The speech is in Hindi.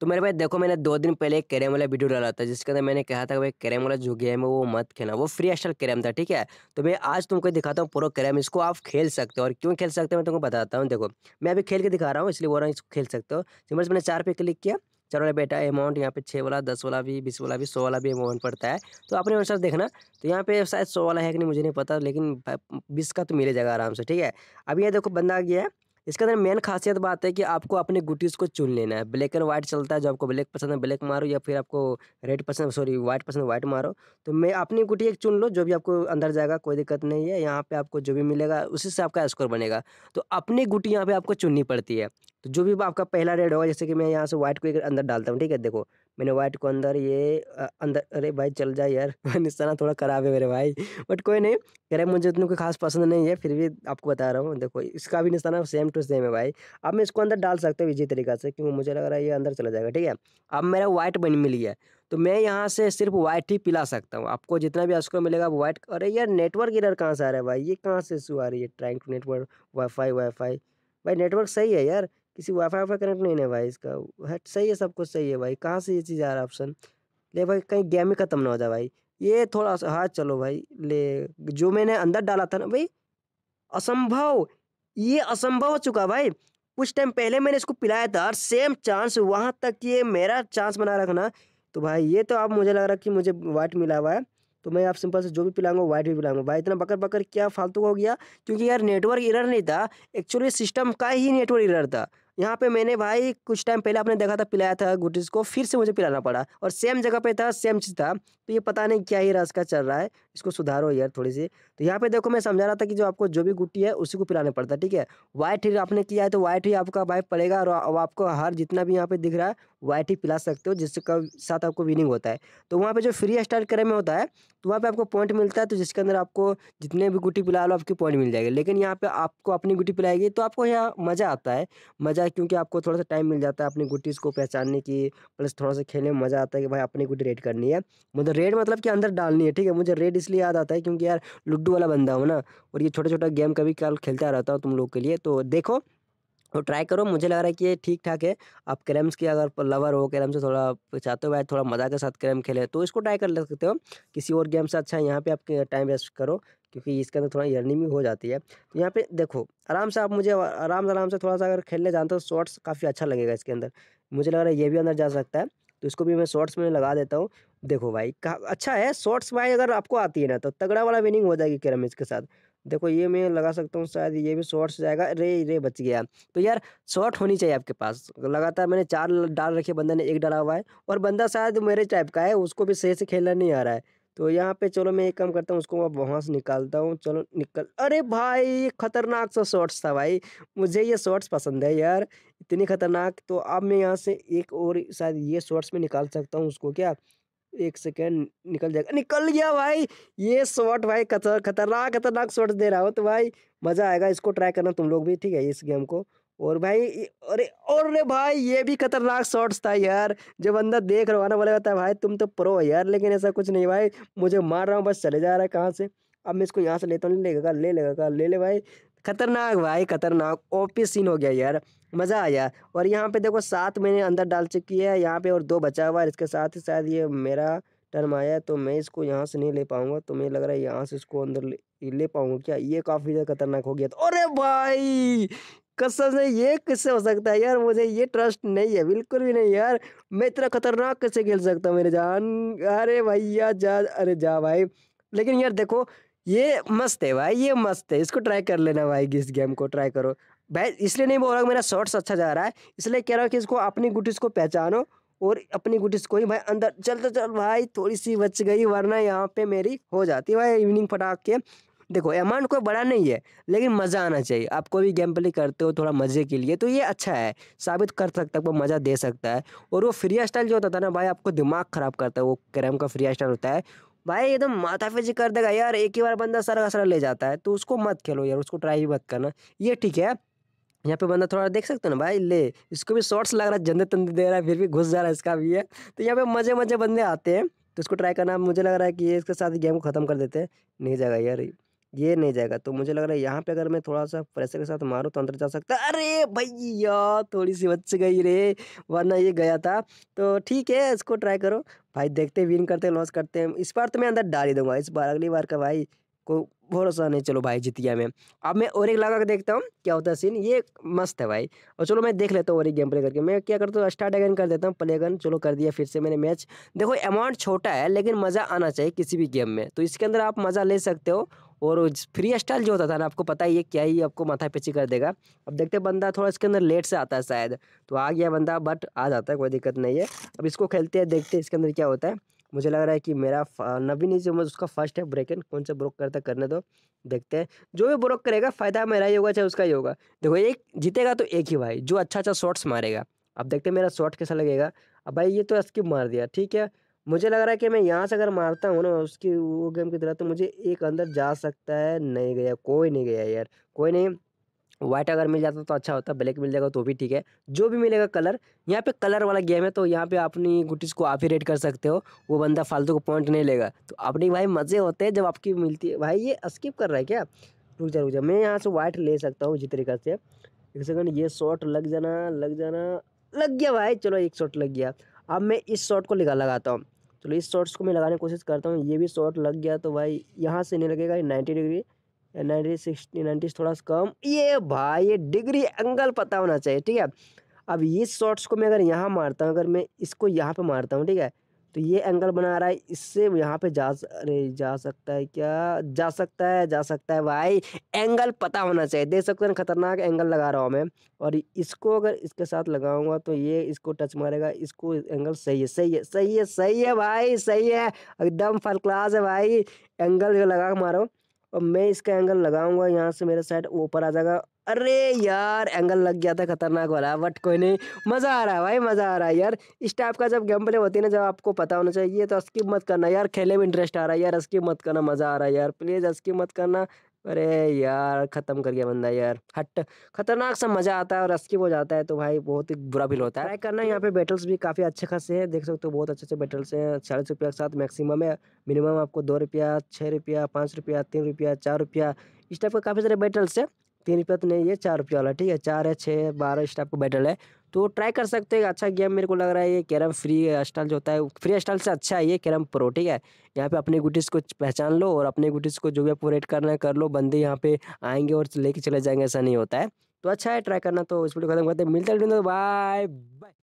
तो मेरे भाई देखो मैंने दो दिन पहले एक कैरम वाला वीडियो डाला था जिसके अंदर मैंने कहा था भाई कैरम वाला जो गेम है वो मत खेलना वो फ्री स्टाइल कैरम था ठीक है तो मैं आज तुमको दिखाता हूँ पूरा कैरम इसको आप खेल सकते हो और क्यों खेल सकते हो मैं तुमको बताता हूँ देखो मैं अभी खेल के दिखा रहा हूँ इसलिए बोल रहा हूँ इसको खेल सकते हो सिंपल से मैंने चार पे क्लिक किया चार वाला बेटा अमाउंट यहाँ पे छः वाला दस वाला भी बीस वाला भी सौ वाला भी अमाउंट पड़ता है तो आपने अनुसार देखना तो यहाँ पे शायद सौ वाला है कि नहीं मुझे नहीं पता लेकिन बीस का तो मिले जाएगा आराम से ठीक है अभी ये देखो बंदा आ गया है इसके अंदर मेन खासियत बात है कि आपको अपने गुटीज़ को चुन लेना है ब्लैक एंड व्हाइट चलता है जो आपको ब्लैक पसंद है ब्लैक मारो या फिर आपको रेड पसंद सॉरी व्हाइट पसंद व्हाइट मारो तो मैं अपनी गुटी एक चुन लो जो भी आपको अंदर जाएगा कोई दिक्कत नहीं है यहाँ पर आपको जो भी मिलेगा उसी से आपका स्कोर बनेगा तो अपनी गुटी यहाँ पर आपको चुननी पड़ती है तो जो भी आपका पहला रेड होगा जैसे कि मैं यहाँ से व्हाइट को एक अंदर डालता हूँ ठीक है देखो मैंने व्हाइट को अंदर ये अंदर अरे भाई चल जाए यार निशाना थोड़ा ख़राब है मेरे भाई बट कोई नहीं कह रहे मुझे उतनी कोई खास पसंद नहीं है फिर भी आपको बता रहा हूँ देखो इसका भी निशाना सेम टू सेम है भाई अब मैं इसको अंदर डाल सकता हूँ इसी तरीका से क्योंकि मुझे लग रहा है ये अंदर चला जाएगा ठीक है अब मेरा व्हाइट बन मिली है तो मैं यहाँ से सिर्फ वाइट ही पिला सकता हूँ आपको जितना भी स्कोर मिलेगा वाइट अरे यार नेटवर्क इधर कहाँ से आ रहा है भाई ये कहाँ से इशू आ रही है trying to network wifi wifi भाई नेटवर्क सही है यार किसी वाईफाई वाईफाई कनेक्ट नहीं है भाई इसका है सही है सब कुछ सही है भाई कहाँ से ये चीज़ आ रहा है ऑप्शन ले भाई कहीं गेम ही ख़त्म ना हो जाए भाई ये थोड़ा सा हाँ चलो भाई ले जो मैंने अंदर डाला था ना भाई असंभव ये असंभव हो चुका भाई कुछ टाइम पहले मैंने इसको पिलाया था और सेम चांस वहाँ तक ये मेरा चांस बना रखना तो भाई ये तो आप मुझे लग रहा कि मुझे वाइट मिला हुआ है तो मैं आप सिंपल से जो भी पिलाऊंगा वाइट भी पिलाऊंगा भाई इतना बकर बकर क्या फालतू हो गया क्योंकि यार नेटवर्क इरर नहीं था एक्चुअली सिस्टम का ही नेटवर्क इरर था यहाँ पे मैंने भाई कुछ टाइम पहले आपने देखा था पिलाया था गुटीज को फिर से मुझे पिलाना पड़ा और सेम जगह पे था सेम चीज़ था तो ये पता नहीं क्या ही रास्ता चल रहा है इसको सुधारो यार थोड़ी सी तो यहाँ पे देखो मैं समझा रहा था कि जो आपको जो भी गुटी है उसी को पिलाना पड़ता है ठीक है वाइट ही आपने किया है तो वाइट ही आपका भाई पड़ेगा और अब आपको हर जितना भी यहाँ पे दिख रहा है वाइट ही पिला सकते हो जिसका साथ आपको विनिंग होता है तो वहाँ पर जो फ्री स्टार्ट करे में होता है तो वहाँ पे आपको पॉइंट मिलता है तो जिसके अंदर आपको जितने भी गुटी पिला लो आपके पॉइंट मिल जाएगा लेकिन यहाँ पे आपको अपनी गुटी पिलाएगी तो आपको यहाँ मज़ा आता है मज़ा क्योंकि आपको थोड़ा सा टाइम मिल जाता है अपनी गुटीज़ को पहचानने की प्लस थोड़ा सा खेलने में मज़ा आता है कि भाई अपनी गुटी रेड करनी है मतलब रेड मतलब कि अंदर डालनी है ठीक है मुझे रेड इसलिए याद आता है क्योंकि यार लुड्डू वाला बंदा हो ना और ये छोटा छोटा गेम कभी कल खेलता रहता हूँ तुम लोग के लिए तो देखो तो ट्राई करो मुझे लग रहा है कि ये ठीक ठाक है आप क्रेम्स की अगर लवर हो कैरम से थोड़ा चाहते हो भाई थोड़ा मज़ा के साथ कैरम खेले तो इसको ट्राई कर ले सकते हो किसी और गेम से अच्छा है यहाँ पे आप टाइम वेस्ट करो क्योंकि इसके अंदर थोड़ा यर्निंग भी हो जाती है तो यहाँ पे देखो आराम से आप मुझे आराम से आराम से थोड़ा सा अगर खेलने जानते हो तो शॉर्ट्स काफ़ी अच्छा लगेगा इसके अंदर मुझे लग रहा है ये भी अंदर जा सकता है तो इसको भी मैं शॉर्ट्स में लगा देता हूँ देखो भाई अच्छा है शॉर्ट्स भाई अगर आपको आती है ना तो तगड़ा वाला विनिंग हो जाएगी कैरम इसके साथ देखो ये मैं लगा सकता हूँ शायद ये भी शॉर्ट्स जाएगा अरे रे बच गया तो यार शॉर्ट होनी चाहिए आपके पास लगातार मैंने चार डाल रखे बंदा ने एक डाला हुआ है और बंदा शायद मेरे टाइप का है उसको भी सही से खेलना नहीं आ रहा है तो यहाँ पे चलो मैं एक काम करता हूँ उसको मैं वहाँ से निकालता हूँ चलो निकल अरे भाई ये खतरनाक सा शॉर्ट्स था भाई मुझे ये शॉर्ट्स पसंद है यार इतनी खतरनाक तो अब मैं यहाँ से एक और शायद ये शॉर्ट्स में निकाल सकता हूँ उसको क्या एक सेकेंड निकल जाएगा निकल गया भाई ये शॉट भाई खतर खतरनाक खतरनाक शॉट दे रहा हो तो भाई मज़ा आएगा इसको ट्राई करना तुम लोग भी ठीक है इस गेम को और भाई अरे और रे भाई ये भी खतरनाक शॉट्स था यार जो बंदा देख रहा ना बोले बता भाई तुम तो प्रो है यार लेकिन ऐसा कुछ नहीं भाई मुझे मार रहा हूँ बस चले जा रहा है कहाँ से अब मैं इसको यहाँ से लेता हूँ ले लेगा ले लेगा ले ले भाई खतरनाक भाई खतरनाक ओपी सीन हो गया यार मज़ा आया और यहाँ पे देखो सात मैंने अंदर डाल चुकी है यहाँ पे और दो बचा हुआ है इसके साथ ही शायद ये मेरा टर्म आया है तो मैं इसको यहाँ से नहीं ले पाऊँगा तो मैं लग रहा है यहाँ से इसको अंदर ले, ले पाऊँगा क्या ये काफ़ी ज़्यादा खतरनाक हो गया तो अरे भाई कसम से ये किससे हो सकता है यार मुझे ये ट्रस्ट नहीं है बिल्कुल भी नहीं यार मैं इतना खतरनाक कैसे खेल सकता हूँ मेरे जान अरे भैया जा अरे जा भाई लेकिन यार देखो ये मस्त है भाई ये मस्त है इसको ट्राई कर लेना भाई इस गेम को ट्राई करो भाई इसलिए नहीं बोल रहा मेरा शॉर्ट्स अच्छा जा रहा है इसलिए कह रहा हूँ कि इसको अपनी गुटिस को पहचानो और अपनी गुटिस को ही भाई अंदर चल तो चल भाई थोड़ी सी बच गई वरना यहाँ पे मेरी हो जाती है भाई इवनिंग फटाक के देखो अमाउंट कोई बड़ा नहीं है लेकिन मज़ा आना चाहिए आप कोई भी गेम प्ले करते हो थोड़ा मज़े के लिए तो ये अच्छा है साबित कर सकता है वो मज़ा दे सकता है और वो फ्री स्टाइल जो होता था ना भाई आपको दिमाग ख़राब करता है वो कैरम का फ्री स्टाइल होता है भाई एकदम तो माथा फेजी कर देगा यार एक ही बार बंदा सारा का सारा ले जाता है तो उसको मत खेलो यार उसको ट्राई भी मत करना ये ठीक है यहाँ पे बंदा थोड़ा देख सकते हो ना भाई ले इसको भी शॉर्ट्स लग रहा है जंदे तंदे दे रहा है फिर भी घुस जा रहा है इसका भी है तो यहाँ पे मजे मजे बंदे आते हैं तो इसको ट्राई करना मुझे लग रहा है कि ये इसके साथ गेम को ख़त्म कर देते हैं नहीं जाएगा यार ये नहीं जाएगा तो मुझे लग रहा है यहाँ पे अगर मैं थोड़ा सा प्रेशर के साथ मारूँ तो अंदर जा सकता है अरे भैया थोड़ी सी बच गई रे वरना ये गया था तो ठीक है इसको ट्राई करो भाई देखते विन करते लॉस करते हैं इस बार तो मैं अंदर डाल ही दूंगा इस बार अगली बार का भाई को भरोसा नहीं चलो भाई जीत गया मैं अब मैं और एक लगा के देखता हूँ क्या होता है सीन ये मस्त है भाई और चलो मैं देख लेता हूँ और एक गेम प्ले करके मैं क्या करता हूँ स्टार्ट अगन कर देता हूँ प्ले अगन चलो कर दिया फिर से मैंने मैच देखो अमाउंट छोटा है लेकिन मज़ा आना चाहिए किसी भी गेम में तो इसके अंदर आप मज़ा ले सकते हो और फ्री स्टाइल जो होता था ना आपको पता ही है क्या ही आपको माथा पेची कर देगा अब देखते बंदा थोड़ा इसके अंदर लेट से आता है शायद तो आ गया बंदा बट आ जाता है कोई दिक्कत नहीं है अब इसको खेलते हैं देखते हैं इसके अंदर क्या होता है मुझे लग रहा है कि मेरा नवीन जो उमर उसका फर्स्ट है इन कौन सा ब्रोक करता करने दो देखते हैं जो भी ब्रोक करेगा फ़ायदा मेरा ही होगा चाहे उसका ही होगा देखो एक जीतेगा तो एक ही भाई जो अच्छा अच्छा शॉट्स मारेगा अब देखते हैं मेरा शॉट कैसा लगेगा अब भाई ये तो स्किप मार दिया ठीक है मुझे लग रहा है कि मैं यहाँ से अगर मारता हूँ ना उसकी वो गेम की तरह तो मुझे एक अंदर जा सकता है नहीं गया कोई नहीं गया यार कोई नहीं वाइट अगर मिल जाता तो अच्छा होता ब्लैक मिल जाएगा तो भी ठीक है जो भी मिलेगा कलर यहाँ पे कलर वाला गेम है तो यहाँ पे अपनी गुटीज़ को आप ही रेड कर सकते हो वो बंदा फालतू को पॉइंट नहीं लेगा तो अपनी भाई मज़े होते हैं जब आपकी मिलती है भाई ये स्किप कर रहा है क्या रुक जा रुक जा मैं यहाँ से वाइट ले सकता हूँ जिस तरीके से एक सेकंड ये शॉट लग जाना लग जाना लग गया भाई चलो एक शॉट लग गया अब मैं इस शॉट को लगा लगाता हूँ चलो इस शॉर्ट्स को मैं लगाने की कोशिश करता हूँ ये भी शॉर्ट लग गया तो भाई यहाँ से नहीं लगेगा ninety degree ninety sixty ninety थोड़ा सा कम ये भाई ये डिग्री एंगल पता होना चाहिए ठीक है अब इस शॉर्ट्स को मैं अगर यहाँ मारता हूँ अगर मैं इसको यहाँ पर मारता हूँ ठीक है तो ये एंगल बना रहा है इससे यहाँ पे जा अरे जा सकता है क्या जा सकता है जा सकता है भाई एंगल पता होना चाहिए देख सकते हैं खतरनाक एंगल लगा रहा हूँ मैं और इसको अगर इसके साथ लगाऊंगा तो ये इसको टच मारेगा इसको एंगल सही है सही है सही है सही है भाई सही है एकदम फल क्लास है भाई एंगल लगा मारो और मैं इसका एंगल लगाऊंगा यहाँ से मेरे साइड ऊपर आ जाएगा अरे यार एंगल लग गया था खतरनाक वाला बट कोई नहीं मज़ा आ रहा है भाई मज़ा आ रहा है यार इस टाइप का जब गेम प्ले होती है ना जब आपको पता होना चाहिए तो स्किप मत करना यार खेले में इंटरेस्ट आ रहा है यार स्किप मत करना मज़ा आ रहा है यार प्लीज़ स्किप मत करना अरे यार ख़त्म कर गया बंदा यार हट खतरनाक सा मज़ा आता है और स्किप हो जाता है तो भाई बहुत ही बुरा फील होता है ट्राई करना यहाँ पे बैटल्स भी काफ़ी अच्छे खासे हैं देख सकते हो बहुत अच्छे अच्छे बैटल्स हैं चालीस रुपया के साथ मैक्सिमम है मिनिमम आपको दो रुपया छः रुपया पाँच रुपया तीन रुपया चार रुपया इस टाइप का काफ़ी सारे बैटल्स है तीन रुपया तो नहीं है चार रुपया वाला ठीक है चार है छः बारह इस टाइप का बैटल है तो ट्राई कर सकते हैं अच्छा गेम मेरे को लग रहा है ये कैरम फ्री स्टाइल जो होता है फ्री स्टाइल से अच्छा है ये कैरम प्रो ठीक है यहाँ पे अपने गुटिस को पहचान लो और अपने गुटिस को जो भी आपको रेट करना है कर लो बंदे यहाँ पे आएंगे और लेके चले जाएंगे ऐसा नहीं होता है तो अच्छा है ट्राई करना तो इस वीडियो खत्म करते हैं मिलते हैं बाय बाय